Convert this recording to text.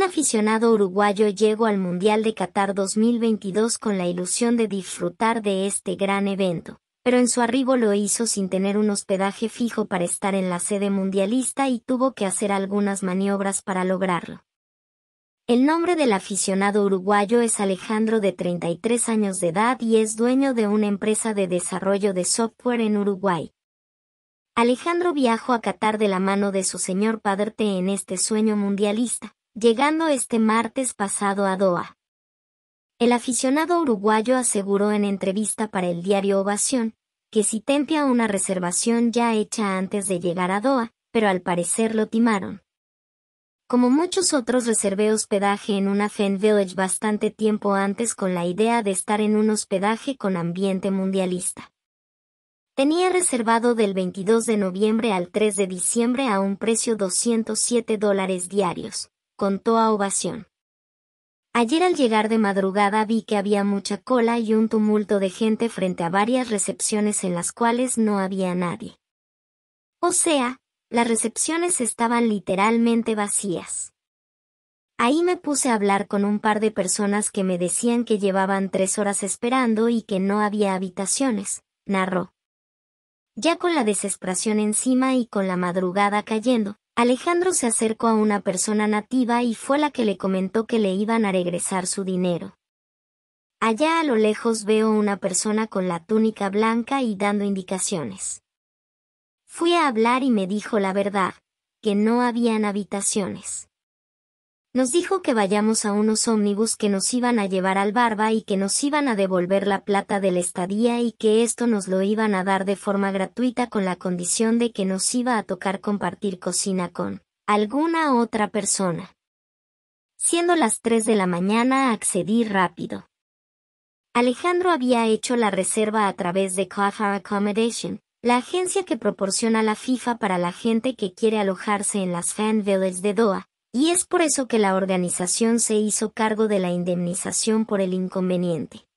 un aficionado uruguayo llegó al Mundial de Qatar 2022 con la ilusión de disfrutar de este gran evento, pero en su arribo lo hizo sin tener un hospedaje fijo para estar en la sede mundialista y tuvo que hacer algunas maniobras para lograrlo. El nombre del aficionado uruguayo es Alejandro de 33 años de edad y es dueño de una empresa de desarrollo de software en Uruguay. Alejandro viajó a Qatar de la mano de su señor padre en este sueño mundialista, llegando este martes pasado a Doha. El aficionado uruguayo aseguró en entrevista para el diario Ovación, que si tempia una reservación ya hecha antes de llegar a Doha, pero al parecer lo timaron. Como muchos otros reservé hospedaje en una Fan Village bastante tiempo antes con la idea de estar en un hospedaje con ambiente mundialista. Tenía reservado del 22 de noviembre al 3 de diciembre a un precio 207 dólares diarios contó a ovación. Ayer al llegar de madrugada vi que había mucha cola y un tumulto de gente frente a varias recepciones en las cuales no había nadie. O sea, las recepciones estaban literalmente vacías. Ahí me puse a hablar con un par de personas que me decían que llevaban tres horas esperando y que no había habitaciones, narró. Ya con la desesperación encima y con la madrugada cayendo, Alejandro se acercó a una persona nativa y fue la que le comentó que le iban a regresar su dinero. Allá a lo lejos veo una persona con la túnica blanca y dando indicaciones. Fui a hablar y me dijo la verdad, que no habían habitaciones. Nos dijo que vayamos a unos ómnibus que nos iban a llevar al barba y que nos iban a devolver la plata del estadía y que esto nos lo iban a dar de forma gratuita con la condición de que nos iba a tocar compartir cocina con alguna otra persona. Siendo las 3 de la mañana accedí rápido. Alejandro había hecho la reserva a través de Coffar Accommodation, la agencia que proporciona la FIFA para la gente que quiere alojarse en las fan villages de Doha, y es por eso que la organización se hizo cargo de la indemnización por el inconveniente.